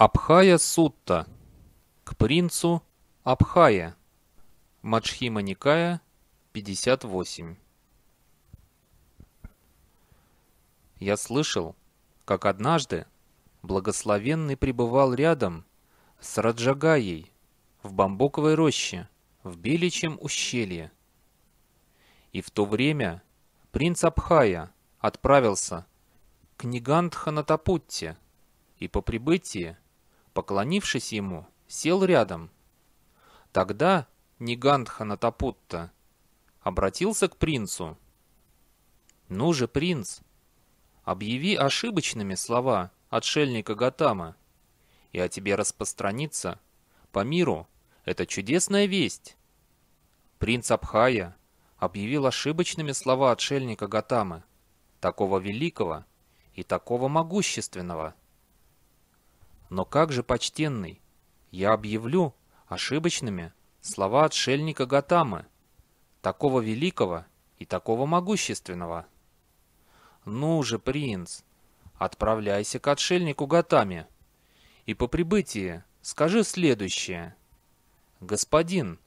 Абхая Сутта. К принцу Абхая. Мачхима Никая, 58. Я слышал, как однажды благословенный пребывал рядом с Раджагаей в бамбуковой роще в Беличьем ущелье. И в то время принц Абхая отправился к Нигандханатапутте и по прибытии Поклонившись ему, сел рядом. Тогда нигандханатапутта обратился к принцу. «Ну же, принц, объяви ошибочными слова отшельника Гатама, и о тебе распространится по миру эта чудесная весть». Принц Абхая объявил ошибочными слова отшельника Гатамы, такого великого и такого могущественного – но как же почтенный? Я объявлю ошибочными слова отшельника Гатамы, такого великого и такого могущественного. Ну же, принц, отправляйся к отшельнику Гатаме и по прибытии скажи следующее. Господин,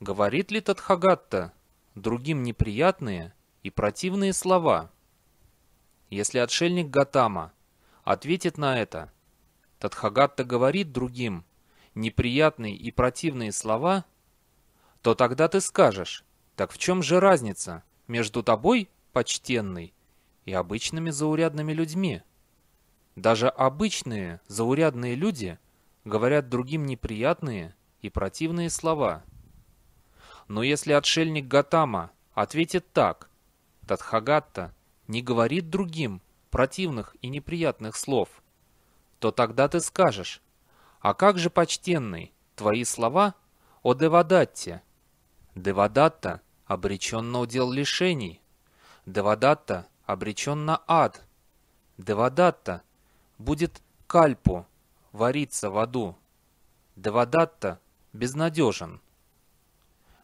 говорит ли Тадхагатта другим неприятные и противные слова? Если отшельник Гатама ответит на это – Тадхагатта говорит другим неприятные и противные слова, то тогда ты скажешь, так в чем же разница между тобой, почтенный, и обычными заурядными людьми? Даже обычные заурядные люди говорят другим неприятные и противные слова. Но если отшельник Гатама ответит так, Тадхагатта не говорит другим противных и неприятных слов – то тогда ты скажешь, «А как же, почтенный, твои слова о Девадатте?» Девадатта обречен на удел лишений. Девадатта обречен на ад. Девадатта будет кальпу вариться в аду. Девадатта безнадежен.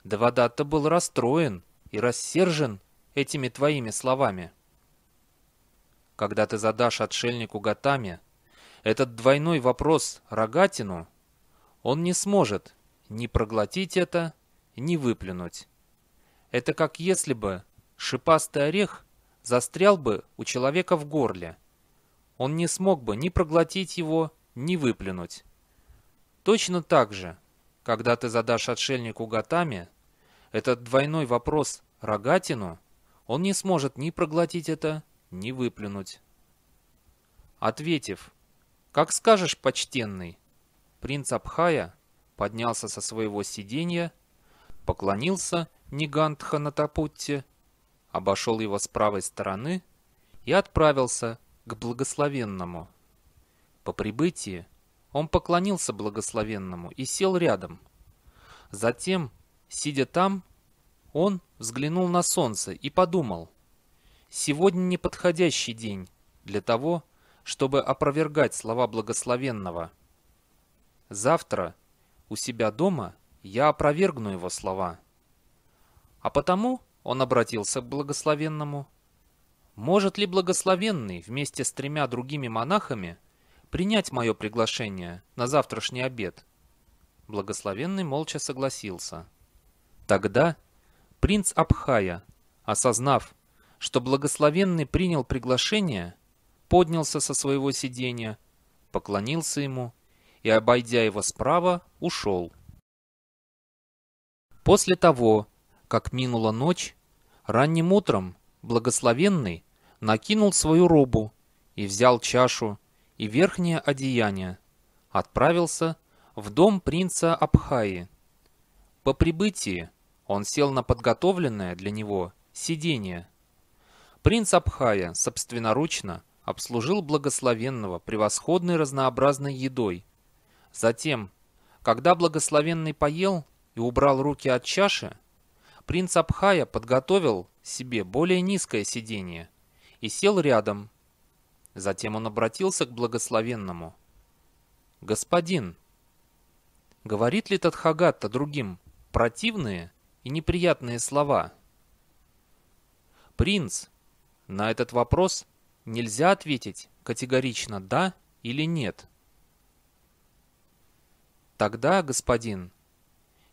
Девадатта был расстроен и рассержен этими твоими словами. Когда ты задашь отшельнику Гатами этот двойной вопрос Рогатину он не сможет ни проглотить это, ни выплюнуть. Это как если бы шипастый орех застрял бы у человека в горле. Он не смог бы ни проглотить его, ни выплюнуть. Точно так же, когда ты задашь отшельнику Гатами, этот двойной вопрос Рогатину, он не сможет ни проглотить это, ни выплюнуть. Ответив «Как скажешь, почтенный!» Принц Абхая поднялся со своего сиденья, поклонился Нигантха Натапутте, обошел его с правой стороны и отправился к благословенному. По прибытии он поклонился благословенному и сел рядом. Затем, сидя там, он взглянул на солнце и подумал, «Сегодня неподходящий день для того, чтобы опровергать слова благословенного. Завтра у себя дома я опровергну его слова. А потому он обратился к благословенному. Может ли благословенный вместе с тремя другими монахами принять мое приглашение на завтрашний обед? Благословенный молча согласился. Тогда принц Абхая, осознав, что благословенный принял приглашение, поднялся со своего сиденья, поклонился ему и, обойдя его справа, ушел. После того, как минула ночь, ранним утром благословенный накинул свою робу и взял чашу и верхнее одеяние, отправился в дом принца Абхаи. По прибытии он сел на подготовленное для него сиденье. Принц Абхая собственноручно обслужил благословенного превосходной разнообразной едой. Затем, когда благословенный поел и убрал руки от чаши, принц Абхая подготовил себе более низкое сиденье и сел рядом. Затем он обратился к благословенному. «Господин, говорит ли Тадхагатта другим противные и неприятные слова?» Принц на этот вопрос – нельзя ответить категорично «да» или «нет». Тогда, господин,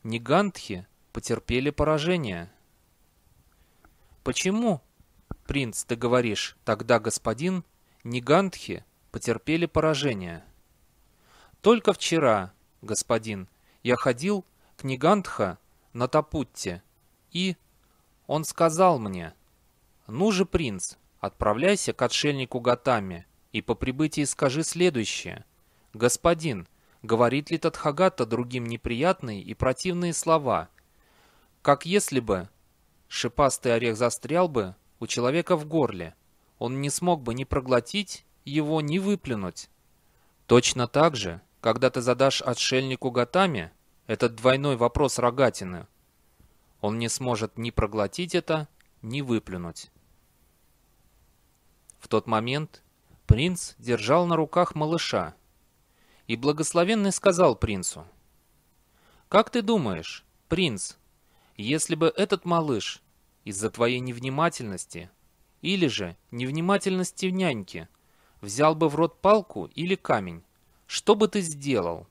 Нигантхи потерпели поражение. Почему, принц, ты говоришь, тогда, господин, Нигантхи потерпели поражение? Только вчера, господин, я ходил к Нигантха на Тапутте, и он сказал мне, «Ну же, принц, Отправляйся к отшельнику Гатами и по прибытии скажи следующее. «Господин, говорит ли Тадхагата другим неприятные и противные слова?» «Как если бы...» Шипастый орех застрял бы у человека в горле. Он не смог бы ни проглотить его, ни выплюнуть. Точно так же, когда ты задашь отшельнику Гатами этот двойной вопрос рогатины, он не сможет ни проглотить это, ни выплюнуть. В тот момент принц держал на руках малыша. И благословенный сказал принцу, «Как ты думаешь, принц, если бы этот малыш из-за твоей невнимательности или же невнимательности няньки взял бы в рот палку или камень, что бы ты сделал?»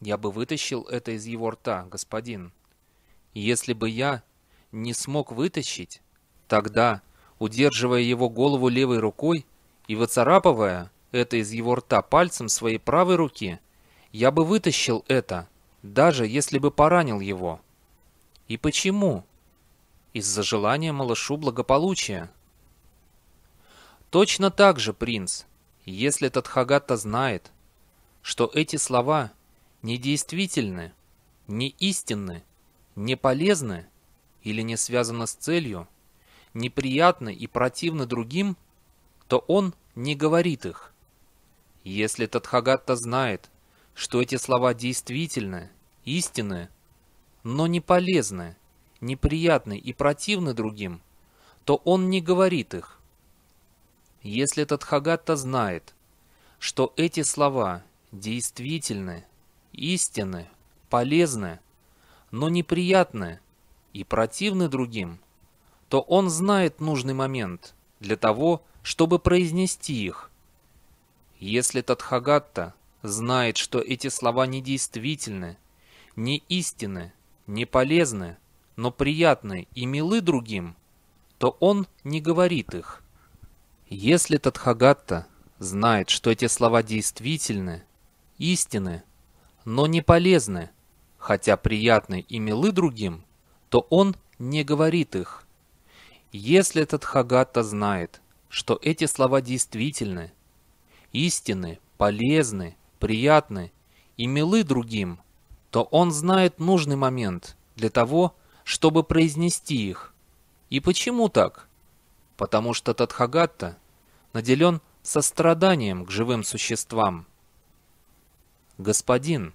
«Я бы вытащил это из его рта, господин. Если бы я не смог вытащить, тогда удерживая его голову левой рукой и выцарапывая это из его рта пальцем своей правой руки, я бы вытащил это, даже если бы поранил его. И почему? Из-за желания малышу благополучия. Точно так же, принц, если этот Хагата знает, что эти слова недействительны, не истинны, не полезны или не связаны с целью, неприятны и противны другим, то он не говорит их. Если Тадхагатта знает, что эти слова действительны, истинны, но не полезны, неприятны и противны другим, то он не говорит их. Если Тадхагатта знает, что эти слова действительны, истинны, полезны, но неприятны и противны другим, то он знает нужный момент для того, чтобы произнести их. Если Тадхагатта знает, что эти слова не действительны, не истинны, не полезны, но приятны и милы другим, то он не говорит их. Если Тадхагатта знает, что эти слова действительны, истинны, но не полезны, хотя приятны и милы другим, то он не говорит их. Если этот Хагатта знает, что эти слова действительны, истинны, полезны, приятны и милы другим, то он знает нужный момент для того, чтобы произнести их. И почему так? Потому что Тадхагатта наделен состраданием к живым существам. Господин,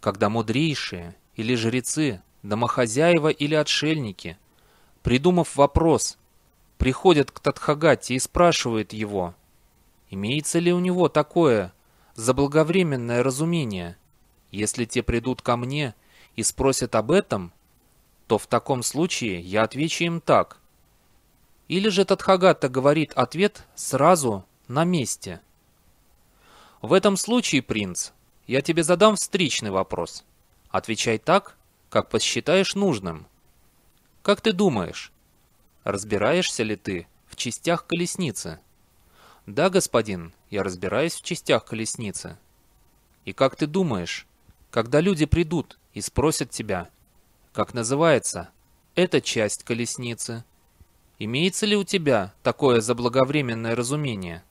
когда мудрейшие или жрецы, домохозяева или отшельники – Придумав вопрос, приходят к Татхагате и спрашивают его, имеется ли у него такое заблаговременное разумение. Если те придут ко мне и спросят об этом, то в таком случае я отвечу им так. Или же Татхагата говорит ответ сразу на месте. В этом случае, принц, я тебе задам встречный вопрос. Отвечай так, как посчитаешь нужным. Как ты думаешь, разбираешься ли ты в частях колесницы?» «Да, господин, я разбираюсь в частях колесницы». «И как ты думаешь, когда люди придут и спросят тебя, как называется эта часть колесницы, имеется ли у тебя такое заблаговременное разумение?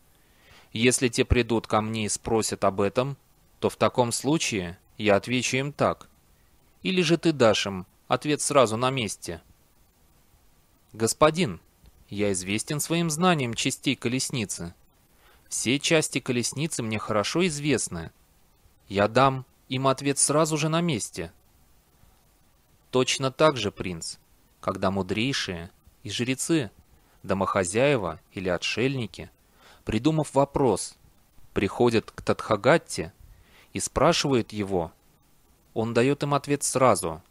Если те придут ко мне и спросят об этом, то в таком случае я отвечу им так. Или же ты дашь им ответ сразу на месте, «Господин, я известен своим знанием частей колесницы. Все части колесницы мне хорошо известны. Я дам им ответ сразу же на месте». Точно так же, принц, когда мудрейшие и жрецы, домохозяева или отшельники, придумав вопрос, приходят к Тадхагатте и спрашивают его, он дает им ответ сразу,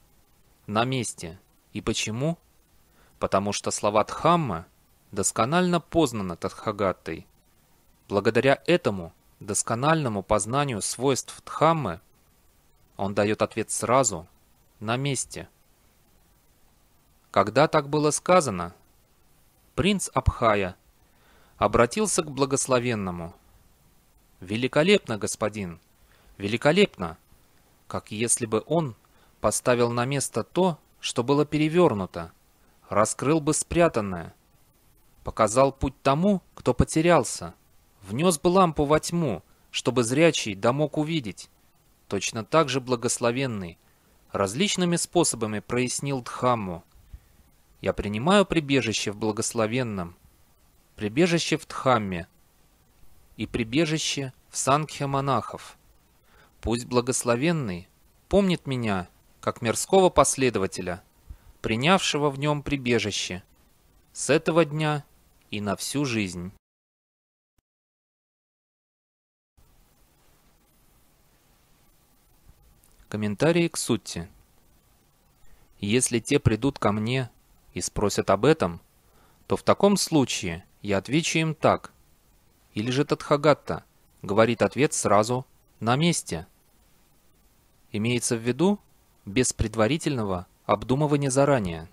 на месте, и почему – потому что слова Дхамма досконально познаны Тадхагатой. Благодаря этому доскональному познанию свойств Дхаммы он дает ответ сразу, на месте. Когда так было сказано, принц Абхая обратился к благословенному. «Великолепно, господин! Великолепно!» Как если бы он поставил на место то, что было перевернуто раскрыл бы спрятанное, показал путь тому, кто потерялся, внес бы лампу во тьму, чтобы зрячий да мог увидеть. Точно так же благословенный различными способами прояснил Дхамму. Я принимаю прибежище в благословенном, прибежище в Дхамме и прибежище в Сангхе монахов. Пусть благословенный помнит меня как мирского последователя – принявшего в нем прибежище, с этого дня и на всю жизнь. Комментарии к сути. Если те придут ко мне и спросят об этом, то в таком случае я отвечу им так. Или же Тадхагатта говорит ответ сразу на месте. Имеется в виду без предварительного Обдумывание заранее.